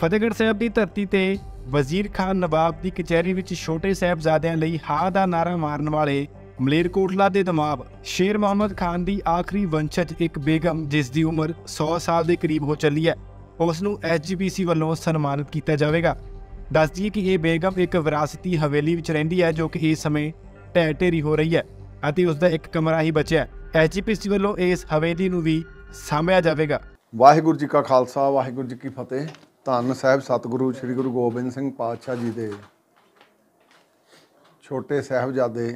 ਫਤਿਹਗੜ੍ਹ ਸਾਹਿਬ ਦੀ ਧਰਤੀ ਤੇ ਵਜ਼ੀਰ ਖਾਨ ਨਵਾਬ ਦੀ ਕਚਹਿਰੀ ਵਿੱਚ ਛੋਟੇ ਸਹਿਬਜ਼ਾਦਿਆਂ ਲਈ ਹਾ ਦਾ ਨਾਰਾ ਮਾਰਨ ਵਾਲੇ ਮਲੇਰਕੋਟਲਾ ਦੇ ਦਮਾਬ ਸ਼ੇਰ ਮੁਹੰਮਦ ਖਾਨ ਦੀ ਆਖਰੀ ਵੰਸ਼ਜ ਇੱਕ ਬੇਗਮ ਜਿਸ ਦੀ ਉਮਰ 100 ਸਾਲ ਦੇ ਕਰੀਬ ਹੋ ਚੱਲੀ ਹੈ ਉਸ ਨੂੰ ਐਸਜੀਪੀਸੀ ਵੱਲੋਂ ਸਨਮਾਨਿਤ ਕੀਤਾ ਜਾਵੇਗਾ ਦੱਸ ਦਈਏ ਕਿ ਇਹ ਬੇਗਮ ਇੱਕ ਵਿਰਾਸਤੀ ਹਵੇਲੀ ਵਿੱਚ ਰਹਿੰਦੀ ਹੈ ਜੋ ਕਿ ਇਸ ਸਮੇਂ ਢਹਿ ਢੇਰੀ ਹੋ ਰਹੀ ਹੈ ਅਤੇ ਉਸ ਦਾ ਇੱਕ ਕਮਰਾ ਹੀ ਬਚਿਆ ਹੈ ਐਸਜੀਪੀਸੀ ਵੱਲੋਂ ਇਸ ਹਵੇਲੀ ਨੂੰ ਵੀ ਸਾਂਭਿਆ ਜਾਵੇਗਾ ਵਾਹਿਗੁਰੂ ਜੀ ਕਾ ਖਾਲਸਾ ਵਾਹਿਗੁਰੂ ਜੀ ਕੀ ਫਤਿਹ ਧੰਨ ਸਾਹਿਬ ਸਤਿਗੁਰੂ ਸ੍ਰੀ ਗੁਰੂ ਗੋਬਿੰਦ ਸਿੰਘ ਪਾਤਸ਼ਾਹ ਜੀ ਦੇ ਛੋਟੇ ਸਹਿਬਜ਼ਾਦੇ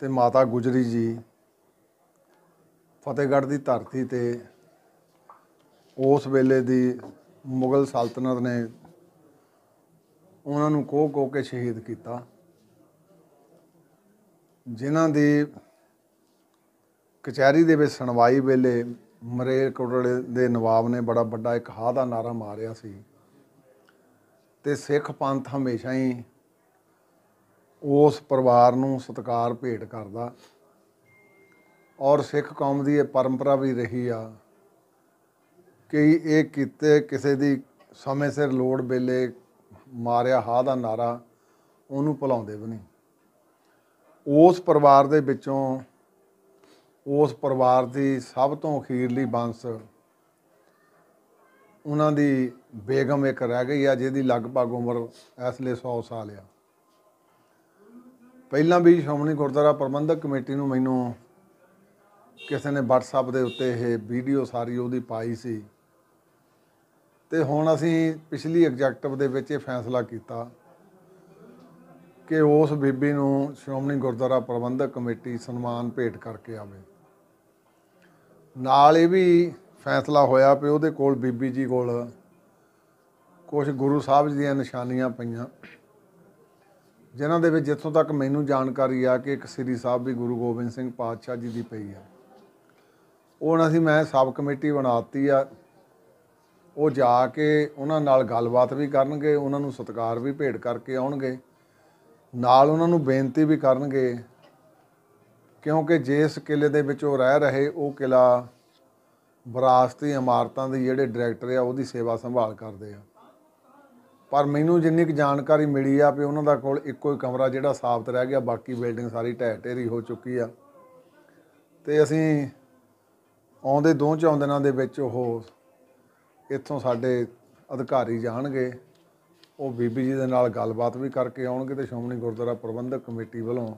ਤੇ ਮਾਤਾ ਗੁਜਰੀ ਜੀ ਫਤਿਹਗੜ੍ਹ ਦੀ ਧਰਤੀ ਤੇ ਉਸ ਵੇਲੇ ਦੀ ਮੁਗਲ ਸਲਤਨਤ ਨੇ ਉਹਨਾਂ ਨੂੰ ਕੋਹ ਕੋ ਕੇ ਸ਼ਹੀਦ ਕੀਤਾ ਜਿਨ੍ਹਾਂ ਦੀ ਕਚਹਿਰੀ ਦੇ ਵਿੱਚ ਸੁਣਵਾਈ ਵੇਲੇ ਮਰੇਲਕੋਟਲੇ ਦੇ ਨਵਾਬ ਨੇ ਬੜਾ ਵੱਡਾ ਇੱਕ ਹਾ ਦਾ ਨਾਰਾ ਮਾਰਿਆ ਸੀ ਤੇ ਸਿੱਖ ਪੰਥ ਹਮੇਸ਼ਾ ਹੀ ਉਸ ਪਰਿਵਾਰ ਨੂੰ ਸਤਿਕਾਰ ਭੇਟ ਕਰਦਾ ਔਰ ਸਿੱਖ ਕੌਮ ਦੀ ਇਹ ਪਰੰਪਰਾ ਵੀ ਰਹੀ ਆ ਕਿ ਇਹ ਕੀਤੇ ਕਿਸੇ ਦੀ ਸਮੇਂ ਸਿਰ ਲੋੜ ਵੇਲੇ ਮਾਰਿਆ ਹਾ ਦਾ ਨਾਰਾ ਉਹਨੂੰ ਭੁਲਾਉਂਦੇ ਵੀ ਨਹੀਂ ਉਸ ਪਰਿਵਾਰ ਦੇ ਵਿੱਚੋਂ ਉਸ ਪਰਿਵਾਰ ਦੀ ਸਭ ਤੋਂ ਅਖੀਰਲੀ ਬੰਸ ਉਹਨਾਂ ਦੀ ਬੇਗਮ ਇੱਕ ਰਹਿ ਗਈ ਆ ਜਿਹਦੀ ਲਗਭਗ ਉਮਰ ਇਸ ਲਈ 100 ਸਾਲ ਆ ਪਹਿਲਾਂ ਵੀ ਸ਼੍ਰੋਮਣੀ ਗੁਰਦੁਆਰਾ ਪ੍ਰਬੰਧਕ ਕਮੇਟੀ ਨੂੰ ਮੈਨੂੰ ਕਿਸੇ ਨੇ WhatsApp ਦੇ ਉੱਤੇ ਇਹ ਵੀਡੀਓ ਸਾਰੀ ਉਹਦੀ ਪਾਈ ਸੀ ਤੇ ਹੁਣ ਅਸੀਂ ਪਿਛਲੀ ਐਗਜ਼ੈਕਟਿਵ ਦੇ ਵਿੱਚ ਇਹ ਫੈਸਲਾ ਕੀਤਾ ਕਿ ਉਸ ਬੀਬੀ ਨੂੰ ਸ਼੍ਰੋਮਣੀ ਗੁਰਦੁਆਰਾ ਪ੍ਰਬੰਧਕ ਕਮੇਟੀ ਸਨਮਾਨ ਭੇਟ ਕਰਕੇ ਆਵੇ ਨਾਲ ਇਹ ਵੀ ਫੈਸਲਾ ਹੋਇਆ ਪਈ ਉਹਦੇ ਕੋਲ ਬੀਬੀ ਜੀ ਕੋਲ ਕੁਝ ਗੁਰੂ ਸਾਹਿਬ ਜੀ ਦੀਆਂ ਨਿਸ਼ਾਨੀਆਂ ਪਈਆਂ ਜਿਨ੍ਹਾਂ ਦੇ ਵਿੱਚ ਜਿੱਥੋਂ ਤੱਕ ਮੈਨੂੰ ਜਾਣਕਾਰੀ ਆ ਕਿ ਇੱਕ ਸ੍ਰੀ ਸਾਹਿਬ ਵੀ ਗੁਰੂ ਗੋਬਿੰਦ ਸਿੰਘ ਪਾਤਸ਼ਾਹ ਜੀ ਦੀ ਪਈ ਆ ਉਹਨਾਂ ਸੀ ਮੈਂ ਸਬ ਕਮੇਟੀ ਬਣਾਤੀ ਆ ਉਹ ਜਾ ਕੇ ਉਹਨਾਂ ਨਾਲ ਗੱਲਬਾਤ ਵੀ ਕਰਨਗੇ ਉਹਨਾਂ ਨੂੰ ਸਤਿਕਾਰ ਵੀ ਭੇਟ ਕਰਕੇ ਆਉਣਗੇ ਨਾਲ ਉਹਨਾਂ ਨੂੰ ਬੇਨਤੀ ਵੀ ਕਰਨਗੇ ਕਿਉਂਕਿ ਜਿਸ ਕਿਲੇ ਦੇ ਵਿੱਚ ਉਹ ਰਹਿ ਰਹੇ ਉਹ ਕਿਲਾ ਵਿਰਾਸਤੀ ਇਮਾਰਤਾਂ ਦੇ ਜਿਹੜੇ ਡਾਇਰੈਕਟਰ ਆ ਉਹਦੀ ਸੇਵਾ ਸੰਭਾਲ ਕਰਦੇ ਆ ਪਰ ਮੈਨੂੰ ਜਿੰਨੀ ਕੁ ਜਾਣਕਾਰੀ ਮਿਲੀ ਆ ਵੀ ਉਹਨਾਂ ਦਾ ਕੋਲ ਇੱਕੋ ਹੀ ਕਮਰਾ ਜਿਹੜਾ ਸਾਫਤ ਰਹਿ ਗਿਆ ਬਾਕੀ ਬਿਲਡਿੰਗ ਸਾਰੀ ਢਹਿ ਢੇਰੀ ਹੋ ਚੁੱਕੀ ਆ ਤੇ ਅਸੀਂ ਆਉਂਦੇ ਦੋ ਚੌਂ ਦਿਨਾਂ ਦੇ ਵਿੱਚ ਉਹ ਇੱਥੋਂ ਸਾਡੇ ਅਧਿਕਾਰੀ ਜਾਣਗੇ ਉਹ ਬੀਬੀ ਜੀ ਦੇ ਨਾਲ ਗੱਲਬਾਤ ਵੀ ਕਰਕੇ ਆਉਣਗੇ ਤੇ ਸ਼ੋਮਣੀ ਗੁਰਦੁਆਰਾ ਪ੍ਰਬੰਧਕ ਕਮੇਟੀ ਵੱਲੋਂ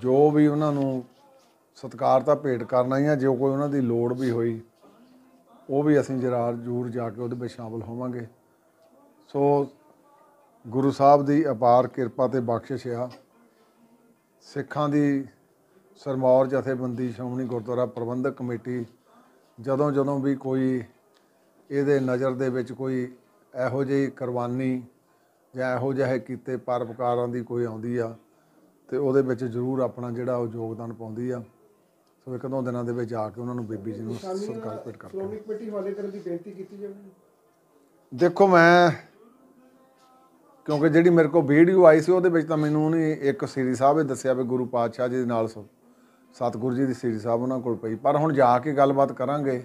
ਜੋ ਵੀ ਉਹਨਾਂ ਨੂੰ ਸਤਕਾਰ ਤਾਂ ਭੇਟ ਕਰਨਾ ਹੀ ਆ ਜੇ ਕੋਈ ਉਹਨਾਂ ਦੀ ਲੋੜ ਵੀ ਹੋਈ ਉਹ ਵੀ ਅਸੀਂ ਜਰਾਰ ਜੂਰ ਜਾ ਕੇ ਉਹਦੇ ਵਿੱਚ ਸ਼ਾਮਲ ਹੋਵਾਂਗੇ ਸੋ ਗੁਰੂ ਸਾਹਿਬ ਦੀ ਅਪਾਰ ਕਿਰਪਾ ਤੇ ਬਖਸ਼ਿਸ਼ ਆ ਸਿੱਖਾਂ ਦੀ ਸਰਮੌਰ ਜਥੇਬੰਦੀ ਸ਼ੋਮਣੀ ਗੁਰਦੁਆਰਾ ਪ੍ਰਬੰਧਕ ਕਮੇਟੀ ਜਦੋਂ ਜਦੋਂ ਵੀ ਕੋਈ ਇਹਦੇ ਨਜ਼ਰ ਦੇ ਵਿੱਚ ਕੋਈ ਇਹੋ ਜਿਹੀ ਕੁਰਬਾਨੀ ਜਾਂ ਇਹੋ ਜਿਹੇ ਕੀਤੇ ਪਰਪਕਾਰਾਂ ਦੀ ਕੋਈ ਆਉਂਦੀ ਆ ਤੇ ਉਹਦੇ ਵਿੱਚ ਜ਼ਰੂਰ ਆਪਣਾ ਜਿਹੜਾ ਉਹ ਯੋਗਦਾਨ ਪਾਉਂਦੀ ਆ ਸੋ ਇੱਕ ਦੋ ਦਿਨਾਂ ਦੇ ਵਿੱਚ ਆ ਕੇ ਉਹਨਾਂ ਨੂੰ ਬੀਬੀ ਜੀ ਨੂੰ ਸਰਕਾਰ ਪੇਟ ਕਰਕੇ ਸ਼੍ਰੋਮਣੀ ਕਮੇਟੀ ਹਵਾਲੇ ਕਰਨ ਦੀ ਬੇਨਤੀ ਕੀਤੀ ਜਾਵੇ ਦੇਖੋ ਮੈਂ ਕਿਉਂਕਿ ਜਿਹੜੀ ਮੇਰੇ ਕੋਲ ਵੀਡੀਓ ਆਈ ਸੀ ਉਹਦੇ ਵਿੱਚ ਤਾਂ ਮੈਨੂੰ ਉਹਨੇ ਇੱਕ ਸ੍ਰੀ ਸਾਹਿਬ ਇਹ ਦੱਸਿਆ ਵੀ ਗੁਰੂ ਪਾਤਸ਼ਾਹ ਜੀ ਦੇ ਨਾਲ ਸਤਿਗੁਰੂ ਜੀ ਦੀ ਸ੍ਰੀ ਸਾਹਿਬ ਉਹਨਾਂ ਕੋਲ ਪਈ ਪਰ ਹੁਣ ਜਾ ਕੇ ਗੱਲਬਾਤ ਕਰਾਂਗੇ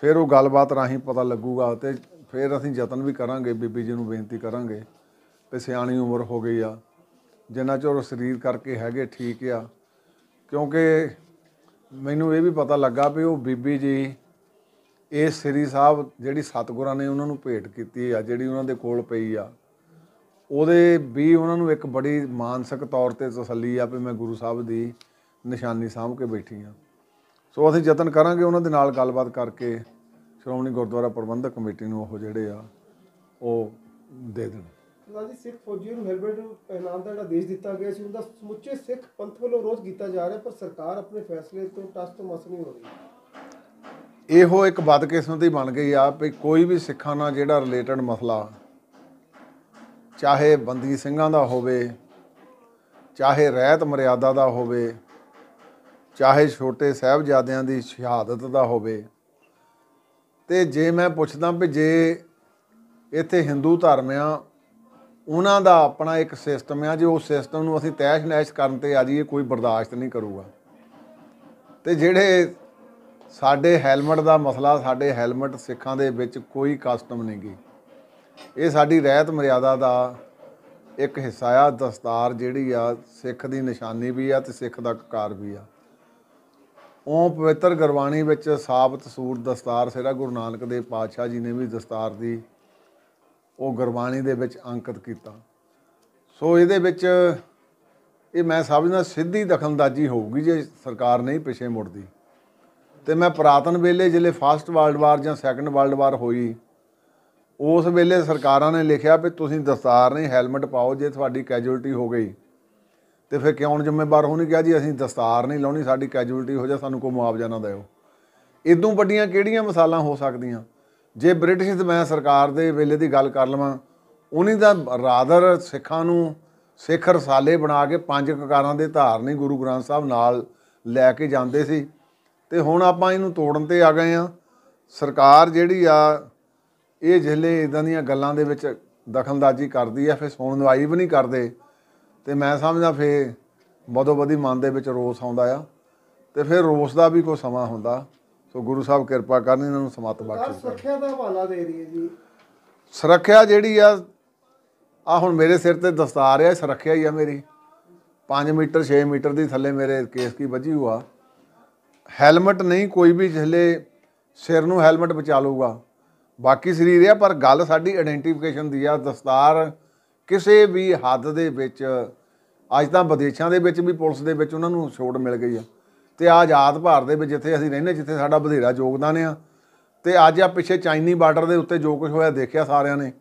ਫਿਰ ਉਹ ਗੱਲਬਾਤ ਰਾਹੀਂ ਪਤਾ ਲੱਗੂਗਾ ਤੇ ਫਿਰ ਅਸੀਂ ਯਤਨ ਵੀ ਕਰਾਂਗੇ ਬੀਬੀ ਜੀ ਨੂੰ ਬੇਨਤੀ ਕਰਾਂਗੇ ਤੇ ਸਿਆਣੀ ਉਮਰ ਹੋ ਗਈ ਆ ਜਿੰਨਾ ਚਿਰ ਉਹ ਸਰੀਰ ਕਰਕੇ ਹੈਗੇ ਠੀਕ ਆ ਕਿਉਂਕਿ ਮੈਨੂੰ ਇਹ ਵੀ ਪਤਾ ਲੱਗਾ ਵੀ ਉਹ ਬੀਬੀ ਜੀ ਇਹ ਸ੍ਰੀ ਸਾਹਿਬ ਜਿਹੜੀ ਸਤਗੁਰਾਂ ਨੇ ਉਹਨਾਂ ਨੂੰ ਭੇਟ ਕੀਤੀ ਆ ਜਿਹੜੀ ਉਹਨਾਂ ਦੇ ਕੋਲ ਪਈ ਆ ਉਹਦੇ ਵੀ ਉਹਨਾਂ ਨੂੰ ਇੱਕ ਬੜੀ ਮਾਨਸਿਕ ਤੌਰ ਤੇ ਤਸੱਲੀ ਆ ਵੀ ਮੈਂ ਗੁਰੂ ਸਾਹਿਬ ਦੀ ਨਿਸ਼ਾਨੀ ਸਾਹਮਣੇ ਕੇ ਬੈਠੀ ਆ ਸੋ ਅਸੀਂ ਯਤਨ ਕਰਾਂਗੇ ਉਹਨਾਂ ਦੇ ਨਾਲ ਗੱਲਬਾਤ ਕਰਕੇ ਸ਼੍ਰੋਮਣੀ ਗੁਰਦੁਆਰਾ ਪ੍ਰਬੰਧਕ ਕਮੇਟੀ ਨੂੰ ਉਹ ਜਿਹੜੇ ਆ ਉਹ ਦੇ ਦੇਣ ਨਾਲ ਜੀ ਸਿੱਖ ਫੌਜੀਆਂ ਨੂੰ ਹੈਲਮਟ ਪਹਿਨਾਉਣ ਦਾ ਜਿਹੜਾ ਦੇਸ਼ ਦਿੱਤਾ ਗਿਆ ਸੀ ਉਹਦਾ ਸਮੁੱਚੇ ਸਿੱਖ ਪੰਥ ਵੱਲੋਂ ਰੋਜ਼ ਕੀਤਾ ਜਾ ਰਿਹਾ ਪਰ ਸਰਕਾਰ ਆਪਣੇ ਫੈਸਲੇ ਤੋਂ ਟਸ ਤੋਂ ਮਸ ਨਹੀਂ ਹੋ ਰਹੀ ਇਹੋ ਇੱਕ ਬਦਕਿਸਮਤੀ ਬਣ ਗਈ ਆ ਕਿ ਕੋਈ ਵੀ ਸਿੱਖਾਂ ਨਾਲ ਜਿਹੜਾ ਰਿਲੇਟਡ ਮਸਲਾ ਚਾਹੇ ਬੰਦੀ ਸਿੰਘਾਂ ਦਾ ਹੋਵੇ ਚਾਹੇ ਰਹਿਤ ਮਰਿਆਦਾ ਦਾ ਹੋਵੇ ਚਾਹੇ ਛੋਟੇ ਸਹਿਬਜ਼ਾਦਿਆਂ ਦੀ ਸ਼ਹਾਦਤ ਦਾ ਹੋਵੇ ਤੇ ਜੇ ਮੈਂ ਪੁੱਛਦਾ ਵੀ ਜੇ ਇੱਥੇ ਹਿੰਦੂ ਧਰਮ ਆ ਉਹਨਾਂ ਦਾ ਆਪਣਾ ਇੱਕ ਸਿਸਟਮ ਆ ਜੇ ਉਸ ਸਿਸਟਮ ਨੂੰ ਅਸੀਂ ਤੈਸ਼ ਨੈਸ਼ ਕਰਨ ਤੇ ਆ ਜਾਈਏ ਕੋਈ ਬਰਦਾਸ਼ਤ ਨਹੀਂ ਕਰੂਗਾ ਤੇ ਜਿਹੜੇ ਸਾਡੇ ਹੈਲਮਟ ਦਾ ਮਸਲਾ ਸਾਡੇ ਹੈਲਮਟ ਸਿੱਖਾਂ ਦੇ ਵਿੱਚ ਕੋਈ ਕਸਟਮ ਨਹੀਂ ਗਈ ਇਹ ਸਾਡੀ ਰਹਿਤ ਮਰਿਆਦਾ ਦਾ ਇੱਕ ਹਿੱਸਾ ਆ ਦਸਤਾਰ ਜਿਹੜੀ ਆ ਸਿੱਖ ਦੀ ਨਿਸ਼ਾਨੀ ਵੀ ਆ ਤੇ ਸਿੱਖ ਦਾ ਕਕਾਰ ਵੀ ਆ ਉਹ ਪਵਿੱਤਰ ਗੁਰਬਾਣੀ ਵਿੱਚ ਸਾਬਤ ਸੂਰ ਦਸਤਾਰ ਸਿਰਾ ਗੁਰੂ ਨਾਨਕ ਦੇ ਪਾਤਸ਼ਾਹ ਜੀ ਨੇ ਵੀ ਦਸਤਾਰ ਦੀ ਉਹ ਗੁਰਬਾਣੀ ਦੇ ਵਿੱਚ ਅੰਕਿਤ ਕੀਤਾ ਸੋ ਇਹਦੇ ਵਿੱਚ ਇਹ ਮੈਂ ਸਮਝਦਾ ਸਿੱਧੀ ਦਖਲਅੰਦਾਜ਼ੀ ਹੋਊਗੀ ਜੇ ਸਰਕਾਰ ਨਹੀਂ ਪਿਛੇ ਮੁੜਦੀ ਤੇ ਮੈਂ ਪ੍ਰਾਤਨ ਵੇਲੇ ਜਿਹੜੇ ਫਸਟ ਵਰਲਡ ਵਾਰ ਜਾਂ ਸੈਕੰਡ ਵਰਲਡ ਵਾਰ ਹੋਈ ਉਸ ਵੇਲੇ ਸਰਕਾਰਾਂ ਨੇ ਲਿਖਿਆ ਵੀ ਤੁਸੀਂ ਦਸਤਾਰ ਨਹੀਂ ਹੈਲਮਟ ਪਾਓ ਜੇ ਤੁਹਾਡੀ ਕੈਜੂਅਲਟੀ ਹੋ ਗਈ ਤੇ ਫਿਰ ਕਿਉਂ ਜ਼ਿੰਮੇਵਾਰ ਹੋਣੀ ਕਿਹਾ ਜੀ ਅਸੀਂ ਦਸਤਾਰ ਨਹੀਂ ਲਾਉਣੀ ਸਾਡੀ ਕੈਜੂਅਲਟੀ ਹੋ ਜਾ ਸਾਨੂੰ ਕੋਈ ਮੁਆਵਜ਼ਾ ਨਾ ਦਿਓ ਇਦੋਂ ਵੱਡੀਆਂ ਕਿਹੜੀਆਂ ਮਿਸਾਲਾਂ ਹੋ ਸਕਦੀਆਂ ਜੇ ਬ੍ਰਿਟਿਸ਼ ਤੇ ਮੈਂ ਸਰਕਾਰ ਦੇ ਵੇਲੇ ਦੀ ਗੱਲ ਕਰ ਲਵਾਂ ਉਹਨੇ ਦਾ ਰਾਦਰ ਸਿੱਖਾਂ ਨੂੰ ਸਿੱਖ ਰਸਾਲੇ ਬਣਾ ਕੇ ਪੰਜ ਕਕਾਰਾਂ ਦੇ ਧਾਰਨੀ ਗੁਰੂ ਗ੍ਰੰਥ ਸਾਹਿਬ ਨਾਲ ਲੈ ਕੇ ਜਾਂਦੇ ਸੀ ਤੇ ਹੁਣ ਆਪਾਂ ਇਹਨੂੰ ਤੋੜਨ ਤੇ ਆ ਗਏ ਆ ਸਰਕਾਰ ਜਿਹੜੀ ਆ ਇਹ ਜਿਹਲੇ ਇਦਾਂ ਦੀਆਂ ਗੱਲਾਂ ਦੇ ਵਿੱਚ ਦਖਲਅੰਦਾਜ਼ੀ ਕਰਦੀ ਆ ਫਿਰ ਸੁਣਵਾਈ ਵੀ ਨਹੀਂ ਕਰਦੇ ਤੇ ਮੈਂ ਸਮਝਦਾ ਫੇ ਬਦੋ ਬਦੀ ਮਨ ਦੇ ਵਿੱਚ ਰੋਸ ਆਉਂਦਾ ਆ ਤੇ ਫਿਰ ਰੋਸ ਦਾ ਵੀ ਕੋਈ ਸਮਾਂ ਹੁੰਦਾ ਸੋ ਗੁਰੂ ਸਾਹਿਬ ਕਿਰਪਾ ਕਰਨ ਇਹਨਾਂ ਨੂੰ ਸਮਾਤ ਬਖਸ਼ੇ ਸੁਰੱਖਿਆ ਦਾ ਹਵਾਲਾ ਦੇ ਰਹੀ ਹੈ ਜੀ ਸੁਰੱਖਿਆ ਜਿਹੜੀ ਆ ਆ ਹੁਣ ਮੇਰੇ ਸਿਰ ਤੇ ਦਸਤਾਰ ਆ ਸੁਰੱਖਿਆ ਹੀ ਆ ਮੇਰੀ 5 ਮੀਟਰ 6 ਮੀਟਰ ਦੀ ਥੱਲੇ ਮੇਰੇ ਕੇਸ ਕੀ ਵੱਜੀ ਹੋਆ ਹੈਲਮਟ ਨਹੀਂ ਕੋਈ ਵੀ ਥੱਲੇ ਸਿਰ ਨੂੰ ਹੈਲਮਟ ਬਚਾ ਲਊਗਾ ਬਾਕੀ ਸਰੀਰ ਆ ਪਰ ਗੱਲ ਸਾਡੀ ਆਇਡੈਂਟੀਫਿਕੇਸ਼ਨ ਦੀ ਆ ਦਸਤਾਰ ਕਿਸੇ ਵੀ ਹੱਦ ਦੇ ਵਿੱਚ ਅੱਜ ਤਾਂ ਵਿਦੇਸ਼ਾਂ ਦੇ ਵਿੱਚ ਵੀ ਪੁਲਿਸ ਦੇ ਵਿੱਚ ਉਹਨਾਂ ਨੂੰ ਛੋਟ ਮਿਲ ਗਈ ਆ ਤੇ ਆ ਆਜ਼ਾਦ ਭਾਰਤ ਦੇ ਵਿੱਚ ਜਿੱਥੇ ਅਸੀਂ ਰਹਿੰਦੇ ਜਿੱਥੇ ਸਾਡਾ ਬਧੇਰਾ ਯੋਗਦਾਨ ਆ ਤੇ ਅੱਜ ਆ ਪਿੱਛੇ ਚਾਈਨੀ ਬਾਰਡਰ ਦੇ ਉੱਤੇ ਜੋ ਕੁਝ ਹੋਇਆ ਦੇਖਿਆ ਸਾਰਿਆਂ ਨੇ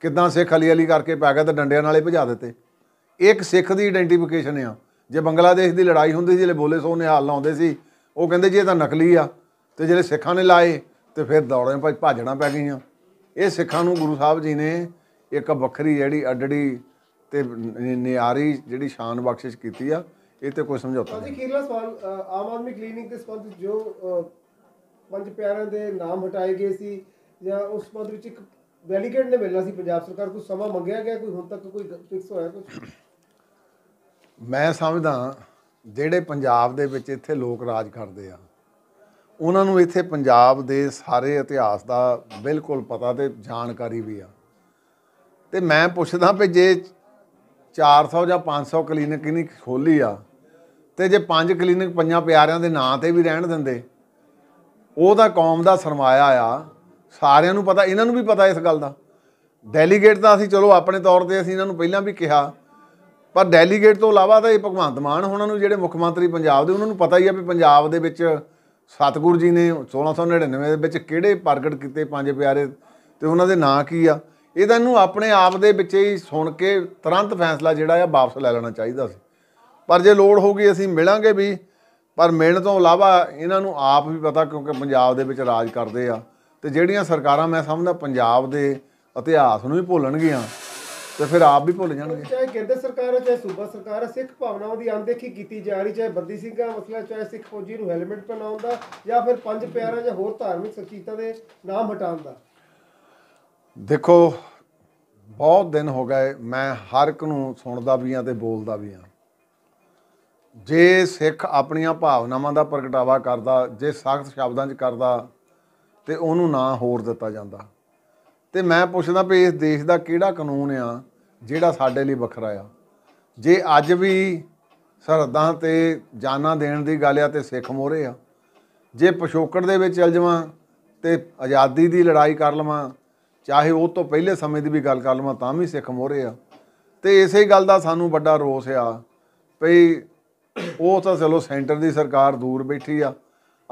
ਕਿਦਾਂ ਸਿੱਖ ਅਲੀ ਅਲੀ ਕਰਕੇ ਪੈ ਗਿਆ ਤੇ ਡੰਡਿਆਂ ਨਾਲੇ ਭਜਾ ਦਿੱਤੇ ਇੱਕ ਸਿੱਖ ਦੀ ਆਇਡੈਂਟੀਫਿਕੇਸ਼ਨ ਆ ਜੇ ਬੰਗਲਾਦੇਸ਼ ਦੀ ਲੜਾਈ ਹੁੰਦੀ ਸੀ ਜਿਹਲੇ ਬੋਲੇ ਸੋ ਨਿਹਾਲ ਲਾਉਂਦੇ ਸੀ ਉਹ ਕਹਿੰਦੇ ਜੀ ਇਹ ਤਾਂ ਨਕਲੀ ਆ ਤੇ ਜਿਹੜੇ ਸਿੱਖਾਂ ਨੇ ਲਾਏ ਤੇ ਫਿਰ ਦੌੜੇ ਭਾਈ ਭਾਜਣਾ ਪੈ ਗਈਆਂ ਇਹ ਸਿੱਖਾਂ ਨੂੰ ਗੁਰੂ ਸਾਹਿਬ ਜੀ ਨੇ ਇੱਕ ਵੱਖਰੀ ਜਿਹੜੀ ਅਡੜੀ ਤੇ ਨਿਆਰੀ ਜਿਹੜੀ ਸ਼ਾਨ ਬਖਸ਼ਿਸ਼ ਕੀਤੀ ਆ ਇਹ ਤੇ ਕੋਈ ਸਮਝੌਤਾ ਨਹੀਂ ਜੀ ਖੀਰਲਾ ਸਵਾਲ ਆਮ ਆਦਮੀ ਕਲੀਨਿਕ ਦੇ ਸਪੰਦ ਜੋ ਪੰਜ ਪਿਆਰਿਆਂ ਦੇ ਨਾਮ ਹਟਾਏ ਗਏ ਸੀ ਜਾਂ ਉਸ ਸਪੰਦ ਵਿੱਚ ਇੱਕ ਡੈਲੀਗੇਟ ਨੇ ਮਿਲਣਾ ਸੀ ਪੰਜਾਬ ਸਰਕਾਰ ਕੋਈ ਸਮਾਂ ਮੰਗਿਆ ਗਿਆ ਕੋਈ ਹੁਣ ਤੱਕ ਕੋਈ ਫਿਕਸ ਹੋਇਆ ਕੁਝ ਮੈਂ ਸਮਝਦਾ ਜਿਹੜੇ ਪੰਜਾਬ ਦੇ ਵਿੱਚ ਇੱਥੇ ਲੋਕ ਰਾਜ ਕਰਦੇ ਆ ਉਹਨਾਂ ਨੂੰ ਇੱਥੇ ਪੰਜਾਬ ਦੇ ਸਾਰੇ ਇਤਿਹਾਸ ਦਾ ਬਿਲਕੁਲ ਪਤਾ ਤੇ ਜਾਣਕਾਰੀ ਵੀ ਆ ਤੇ ਮੈਂ ਪੁੱਛਦਾ ਵੀ ਜੇ 400 ਜਾਂ 500 ਕਲੀਨਿਕ ਨਹੀਂ ਖੋਲੀ ਆ ਤੇ ਜੇ ਪੰਜ ਕਲੀਨਿਕ ਪੰਜਾਂ ਪਿਆਰਿਆਂ ਦੇ ਨਾਂ ਤੇ ਵੀ ਰਹਿਣ ਦਿੰਦੇ ਉਹ ਤਾਂ ਕੌਮ ਦਾ ਸਰਮਾਇਆ ਆ ਸਾਰਿਆਂ ਨੂੰ ਪਤਾ ਇਹਨਾਂ ਨੂੰ ਵੀ ਪਤਾ ਇਸ ਗੱਲ ਦਾ ਡੈਲੀਗੇਟ ਤਾਂ ਅਸੀਂ ਚਲੋ ਆਪਣੇ ਤੌਰ ਤੇ ਅਸੀਂ ਇਹਨਾਂ ਨੂੰ ਪਹਿਲਾਂ ਵੀ ਕਿਹਾ ਪਰ ਡੈਲੀਗੇਟ ਤੋਂ ਇਲਾਵਾ ਤਾਂ ਇਹ ਭਗਵੰਤ ਮਾਨ ਉਹਨਾਂ ਨੂੰ ਜਿਹੜੇ ਮੁੱਖ ਮੰਤਰੀ ਪੰਜਾਬ ਦੇ ਉਹਨਾਂ ਨੂੰ ਪਤਾ ਹੀ ਆ ਵੀ ਪੰਜਾਬ ਦੇ ਵਿੱਚ ਸਤਗੁਰੂ ਜੀ ਨੇ 1699 ਦੇ ਵਿੱਚ ਕਿਹੜੇ ਪ੍ਰਗਟ ਕੀਤੇ ਪੰਜ ਪਿਆਰੇ ਤੇ ਉਹਨਾਂ ਦੇ ਨਾਂ ਕੀ ਆ ਇਹ ਤਾਂ ਇਹਨੂੰ ਆਪਣੇ ਆਪ ਦੇ ਵਿੱਚ ਹੀ ਸੁਣ ਕੇ ਤੁਰੰਤ ਫੈਸਲਾ ਜਿਹੜਾ ਆ ਵਾਪਸ ਲੈ ਲੈਣਾ ਚਾਹੀਦਾ ਸੀ ਪਰ ਜੇ ਲੋੜ ਹੋਊਗੀ ਅਸੀਂ ਮਿਲਾਂਗੇ ਵੀ ਪਰ ਮਿਲਣ ਤੋਂ ਇਲਾਵਾ ਇਹਨਾਂ ਨੂੰ ਆਪ ਵੀ ਪਤਾ ਕਿਉਂਕਿ ਪੰਜਾਬ ਦੇ ਵਿੱਚ ਰਾਜ ਕਰਦੇ ਆ ਤੇ ਜਿਹੜੀਆਂ ਸਰਕਾਰਾਂ ਮੈਂ ਸਮਝਦਾ ਪੰਜਾਬ ਦੇ ਇਤਿਹਾਸ ਨੂੰ ਵੀ ਭੁੱਲਣਗੀਆਂ ਤੇ ਫਿਰ ਆਪ ਵੀ ਭੁੱਲ ਜਾਣਗੇ ਚਾਹੇ ਕੇਂਦਰ ਸਰਕਾਰ ਚਾਹੇ ਸੂਬਾ ਸਰਕਾਰ ਸਿੱਖ ਭਾਵਨਾਵਾਂ ਦੀ ਅਣਦੇਖੀ ਕੀਤੀ ਜਾ ਰਹੀ ਚਾਹੇ ਬੰਦੀ ਸਿੰਘਾਂ ਮਸਲਾ ਚਾਹੇ ਸਿੱਖ ਫੌਜੀ ਨੂੰ ਹੈਲਮਟ ਪਹਿਨਾਉਣ ਦਾ ਜਾਂ ਫਿਰ ਪੰਜ ਪਿਆਰਾਂ ਜਾਂ ਹੋਰ ਧਾਰਮਿਕ ਸਚੀਤਾ ਦੇ ਨਾਮ ਹਟਾਉਣ ਦਾ ਦੇਖੋ ਬਹੁਤ ਦਿਨ ਹੋ ਗਏ ਮੈਂ ਹਰ ਇੱਕ ਨੂੰ ਸੁਣਦਾ ਵੀ ਆ ਤੇ ਬੋਲਦਾ ਵੀ ਆ ਜੇ ਸਿੱਖ ਆਪਣੀਆਂ ਭਾਵਨਾਵਾਂ ਦਾ ਪ੍ਰਗਟਾਵਾ ਕਰਦਾ ਜੇ ਸਖਤ ਸ਼ਬਦਾਂ 'ਚ ਕਰਦਾ ਤੇ ਉਹਨੂੰ ਨਾ ਹੋਰ ਦਿੱਤਾ ਜਾਂਦਾ ਤੇ ਮੈਂ ਪੁੱਛਦਾ ਵੀ ਇਸ ਦੇਸ਼ ਦਾ ਕਿਹੜਾ ਕਾਨੂੰਨ ਆ ਜਿਹੜਾ ਸਾਡੇ ਲਈ ਵੱਖਰਾ ਆ ਜੇ ਅੱਜ ਵੀ ਸਰਦਾਂ ਤੇ ਜਾਨਾਂ ਦੇਣ ਦੀ ਗੱਲ ਆ ਤੇ ਸਿੱਖ ਮੋਰੇ ਆ ਜੇ ਪਸ਼ੋਕੜ ਦੇ ਵਿੱਚ ਚਲ ਜਾਵਾਂ ਤੇ ਆਜ਼ਾਦੀ ਦੀ ਲੜਾਈ ਕਰ ਲਵਾਂ ਚਾਹੇ ਉਹ ਤੋਂ ਪਹਿਲੇ ਸਮੇਂ ਦੀ ਵੀ ਗੱਲ ਕਰ ਲਵਾਂ ਤਾਂ ਵੀ ਸਿੱਖ ਮੋਰੇ ਆ ਤੇ ਇਸੇ ਗੱਲ ਦਾ ਸਾਨੂੰ ਵੱਡਾ ਰੋਸ ਆ ਭਈ ਉਹ ਤਾਂ ਚਲੋ ਸੈਂਟਰ ਦੀ ਸਰਕਾਰ ਦੂਰ ਬੈਠੀ ਆ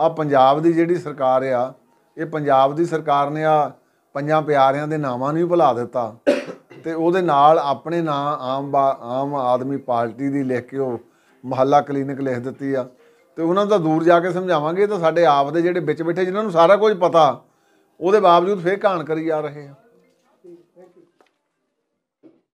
ਆ ਪੰਜਾਬ ਦੀ ਜਿਹੜੀ ਸਰਕਾਰ ਆ ਇਹ ਪੰਜਾਬ ਦੀ ਸਰਕਾਰ ਨੇ ਆ ਪੰਜਾਂ ਪਿਆਰਿਆਂ ਦੇ ਨਾਵਾਂ ਨੂੰ ਹੀ ਭੁਲਾ ਦਿੱਤਾ ਤੇ ਉਹਦੇ ਨਾਲ ਆਪਣੇ ਨਾਂ ਆਮ ਆਮ ਆਦਮੀ ਪਾਰਟੀ ਦੀ ਲਿਖ ਕੇ ਉਹ ਮਹੱਲਾ ਕਲੀਨਿਕ ਲਿਖ ਦਿੱਤੀ ਆ ਤੇ ਉਹਨਾਂ ਦਾ ਦੂਰ ਜਾ ਕੇ ਸਮਝਾਵਾਂਗੇ ਤਾਂ ਸਾਡੇ ਆਪ ਦੇ ਜਿਹੜੇ ਵਿੱਚ ਬੈਠੇ ਜਿਨ੍ਹਾਂ ਨੂੰ ਸਾਰਾ ਕੁਝ ਪਤਾ ਉਹਦੇ ਬਾਵਜੂਦ ਫੇਰ ਕਾਣ ਕਰੀ ਜਾ ਰਹੇ ਆ